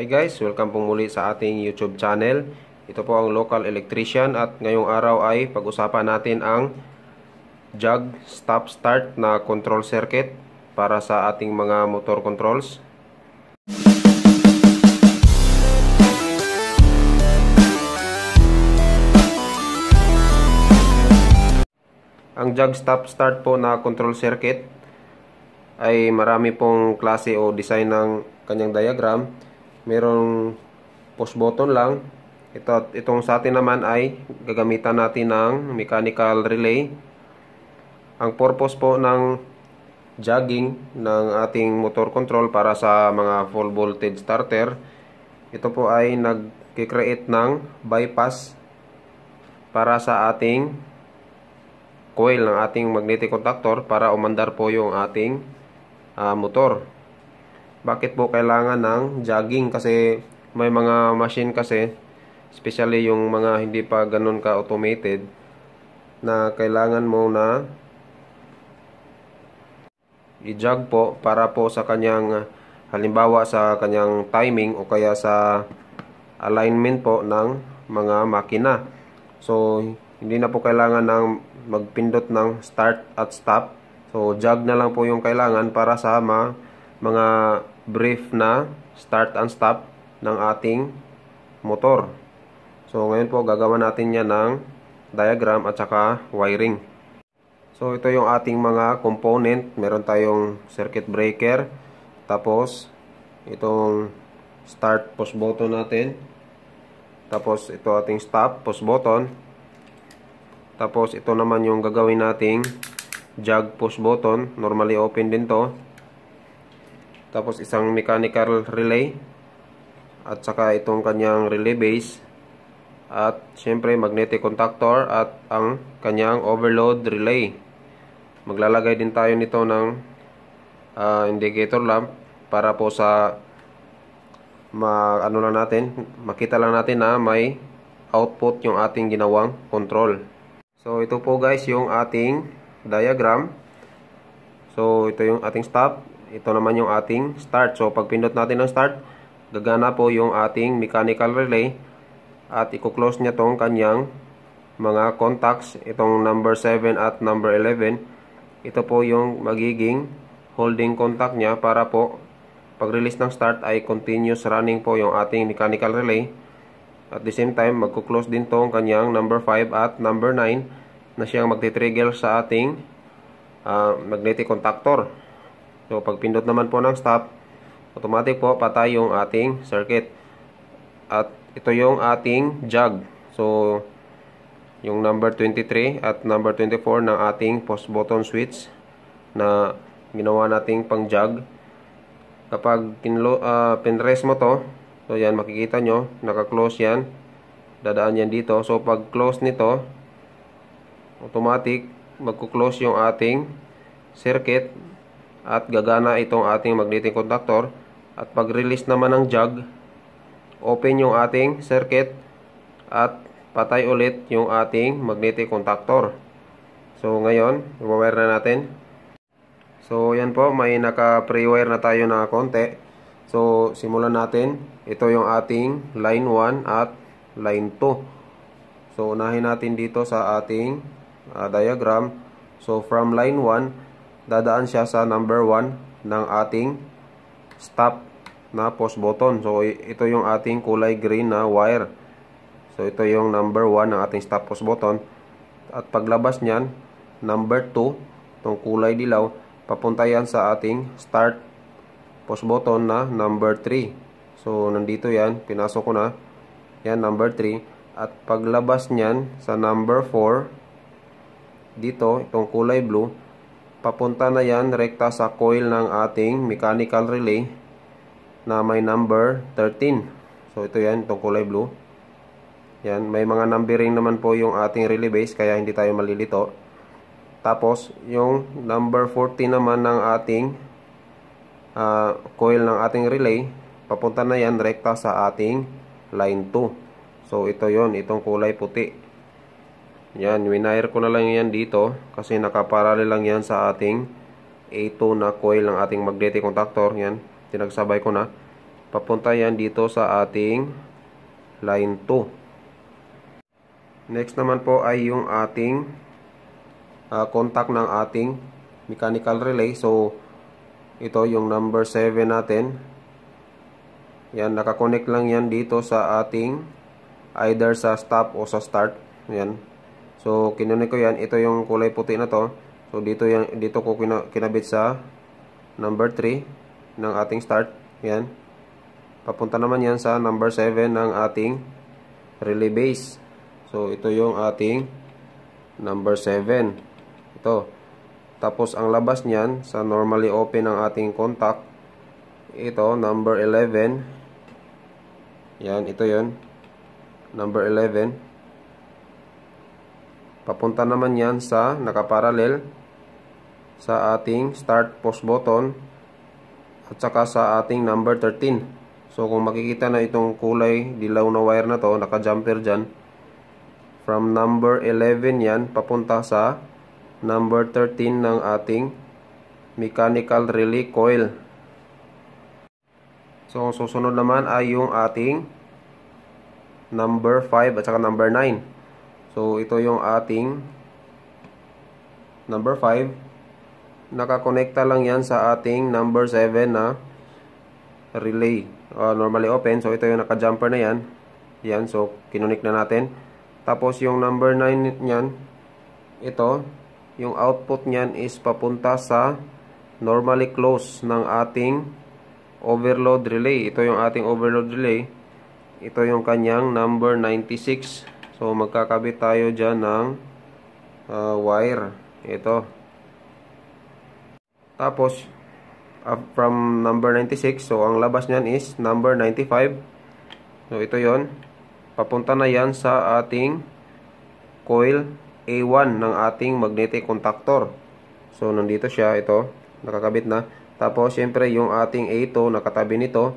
Hi guys, welcome pong muli sa ating YouTube channel. Ito po ang local electrician at ngayong araw ay pag-usapan natin ang jug stop start na control circuit para sa ating mga motor controls. Ang jug stop start po na control circuit ay marami pong klase o design ng kanyang diagram merong push button lang. Ito, itong sa atin naman ay gagamitan natin ng mechanical relay. Ang purpose po ng jogging ng ating motor control para sa mga full voltage starter, ito po ay nag-create ng bypass para sa ating coil ng ating magnetic contactor para umandar po yung ating uh, motor bakit po kailangan ng jogging kasi may mga machine kasi especially yung mga hindi pa ganun ka automated na kailangan mo na i-jog po para po sa kanyang halimbawa sa kanyang timing o kaya sa alignment po ng mga makina so hindi na po kailangan ng magpindot ng start at stop so jog na lang po yung kailangan para sa mga mga brief na start and stop ng ating motor. So, ngayon po, gagawa natin yan ng diagram at saka wiring. So, ito yung ating mga component. Meron tayong circuit breaker. Tapos, itong start push button natin. Tapos, ito ating stop push button. Tapos, ito naman yung gagawin nating jog push button. Normally, open din to. Tapos isang mechanical relay at saka itong kanyang relay base at syempre magnetic contactor at ang kanyang overload relay. Maglalagay din tayo nito ng uh, indicator lamp para po sa ma ano lang natin, makita lang natin na may output yung ating ginawang control. So ito po guys yung ating diagram. So ito yung ating stop ito naman yung ating start. So, pag pindot natin ng start, gagana po yung ating mechanical relay at i-close niya tong kanyang mga contacts, itong number 7 at number 11. Ito po yung magiging holding contact niya para po pag-release ng start ay continuous running po yung ating mechanical relay. At the same time, magkuklose din tong kanyang number 5 at number 9 na siyang magti-trigger sa ating uh, magnetic contactor. So, pag pindot naman po ng stop, automatic po patay yung ating circuit. At ito yung ating jug. So, yung number 23 at number 24 ng ating post button switch na ginawa nating pang jug. Kapag pinlo, uh, ah, pinress mo to, so yan makikita nyo, naka-close yan. Dadaan yan dito. So, pag close nito, automatic, magko-close yung ating circuit at gagana itong ating magnetic conductor at pag release naman ng jug open yung ating circuit at patay ulit yung ating magnetic contactor so ngayon i-wire na natin so yan po may naka pre-wire na tayo na konti so simulan natin ito yung ating line 1 at line 2 so unahin natin dito sa ating uh, diagram so from line 1 dadaan siya sa number 1 ng ating stop na post button. So, ito yung ating kulay green na wire. So, ito yung number 1 ng ating stop post button. At paglabas niyan, number 2, itong kulay dilaw, papunta yan sa ating start post button na number 3. So, nandito yan. Pinasok ko na. Yan, number 3. At paglabas niyan sa number 4, dito, itong kulay blue, papunta na yan rekta sa coil ng ating mechanical relay na may number 13 so ito yan itong kulay blue yan may mga numbering naman po yung ating relay base kaya hindi tayo malilito tapos yung number 14 naman ng ating uh, coil ng ating relay papunta na yan rekta sa ating line 2 so ito yon itong kulay puti yan, winire ko na lang yan dito kasi nakaparale lang yan sa ating A2 na coil ng ating magnetic contactor. Yan, tinagsabay ko na. Papunta yan dito sa ating line 2. Next naman po ay yung ating uh, contact ng ating mechanical relay. So, ito yung number 7 natin. Yan, nakakonect lang yan dito sa ating either sa stop o sa start. Yan, So, kinunin ko yan. Ito yung kulay puti na to. So, dito, yan, dito ko kina, kinabit sa number 3 ng ating start. Yan. Papunta naman yan sa number 7 ng ating relay base. So, ito yung ating number 7. Ito. Tapos, ang labas niyan sa normally open ng ating contact. Ito, number 11. Yan, ito yon Number 11. Papunta naman yan sa nakaparallel sa ating start post button at saka sa ating number 13. So kung makikita na itong kulay dilaw na wire na to, naka-jumper dyan, from number 11 yan papunta sa number 13 ng ating mechanical relay coil. So, susunod naman ay yung ating number 5 at saka number 9. So, ito yung ating number 5. Nakakonekta lang yan sa ating number 7 na relay. Uh, normally open. So, ito yung naka-jumper na yan. Yan. So, kinunik na natin. Tapos, yung number 9 niyan, ito, yung output niyan is papunta sa normally close ng ating overload relay. Ito yung ating overload relay. Ito yung kanyang number 96 So, magkakabit tayo dyan ng uh, wire. Ito. Tapos, up ah, from number 96. So, ang labas niyan is number 95. So, ito yon Papunta na yan sa ating coil A1 ng ating magnetic contactor. So, nandito siya. Ito. Nakakabit na. Tapos, syempre, yung ating A2 nakatabi nito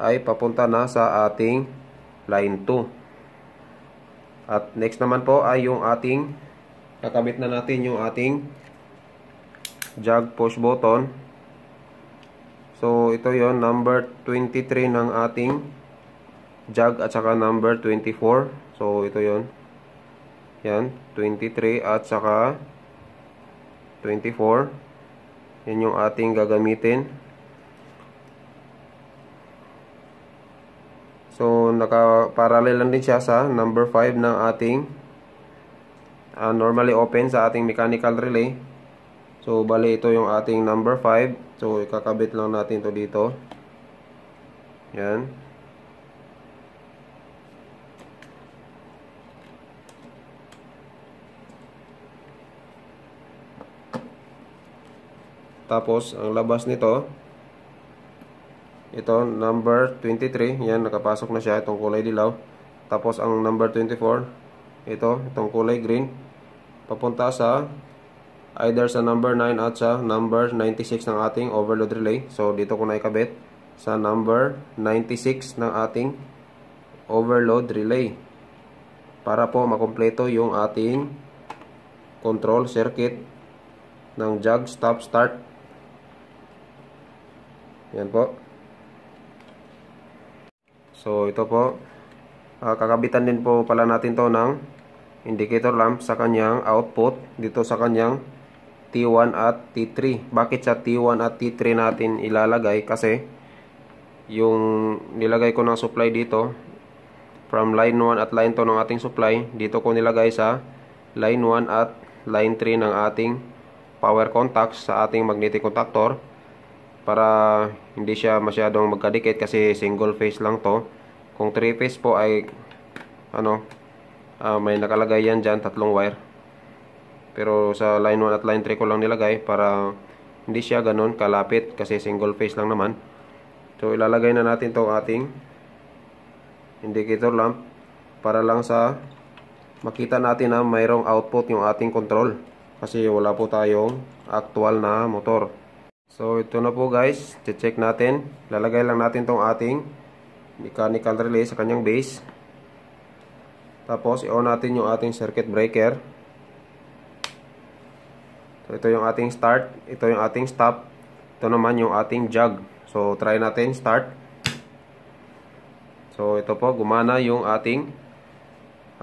ay papunta na sa ating line 2. At next naman po ay yung ating kakabit na natin yung ating jog push button. So ito yon number 23 ng ating jog at saka number 24. So ito yon Yan, 23 at saka 24. Yan yung ating gagamitin. So, nakaparallel lang din siya sa number 5 ng ating uh, normally open sa ating mechanical relay. So, bali ito yung ating number 5. So, ikakabit lang natin to dito. Yan. Tapos, ang labas nito, ito, number 23. Yan, nakapasok na siya. Itong kulay dilaw. Tapos, ang number 24. Ito, itong kulay green. Papunta sa either sa number 9 at sa number 96 ng ating overload relay. So, dito ko na ikabit sa number 96 ng ating overload relay para po makompleto yung ating control circuit ng jog stop start. Yan po. So ito po, uh, kakabitan din po pala natin to ng indicator lamp sa kanyang output dito sa kanyang T1 at T3. Bakit sa T1 at T3 natin ilalagay? Kasi yung nilagay ko ng supply dito from line 1 at line 2 ng ating supply, dito ko nilagay sa line 1 at line 3 ng ating power contacts sa ating magnetic contactor para hindi siya masyadong magkadikit kasi single phase lang to kung 3 phase po ay ano uh, may nakalagay yan dyan tatlong wire pero sa line 1 at line 3 ko lang nilagay para hindi siya ganun kalapit kasi single phase lang naman so ilalagay na natin tong ating indicator lamp para lang sa makita natin na mayroong output yung ating control kasi wala po tayong actual na motor So ito na po guys, check natin. Lalagay lang natin tong ating mechanical relay sa kanyang base. Tapos i-on natin yung ating circuit breaker. So ito yung ating start, ito yung ating stop, ito naman yung ating jog. So try natin start. So ito po gumana yung ating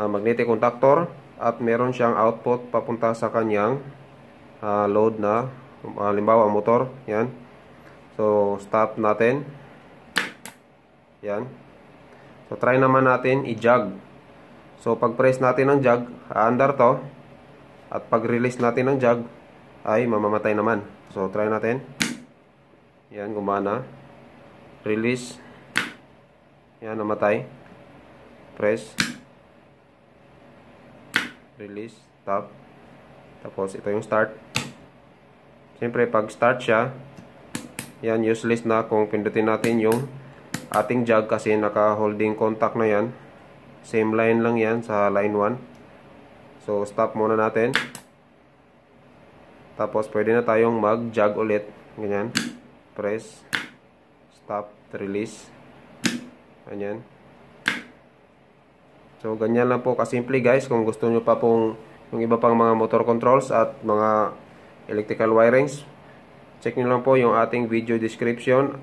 uh, magnetic contactor at meron siyang output papunta sa kanyang uh, load na halimbawa motor yan so stop natin yan so try naman natin i-jog so pag press natin ng jog aandar to at pag release natin ng jog ay mamamatay naman so try natin yan gumana release yan namatay press release, stop. Tapos, ito yung start. Siyempre, pag start siya, yan, useless na kung pindutin natin yung ating jug kasi naka-holding contact na yan. Same line lang yan sa line 1. So, stop muna natin. Tapos, pwede na tayong mag-jug ulit. Ganyan. Press. Stop. Release. Ganyan. So, ganyan lang po kasimple guys. Kung gusto nyo pa pong yung iba pang mga motor controls at mga electrical wirings. Check nyo lang po yung ating video description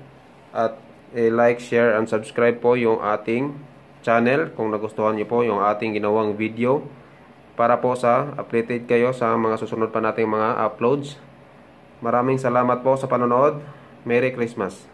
at eh, like, share, and subscribe po yung ating channel kung nagustuhan nyo po yung ating ginawang video para po sa updated kayo sa mga susunod pa nating mga uploads. Maraming salamat po sa panonood. Merry Christmas!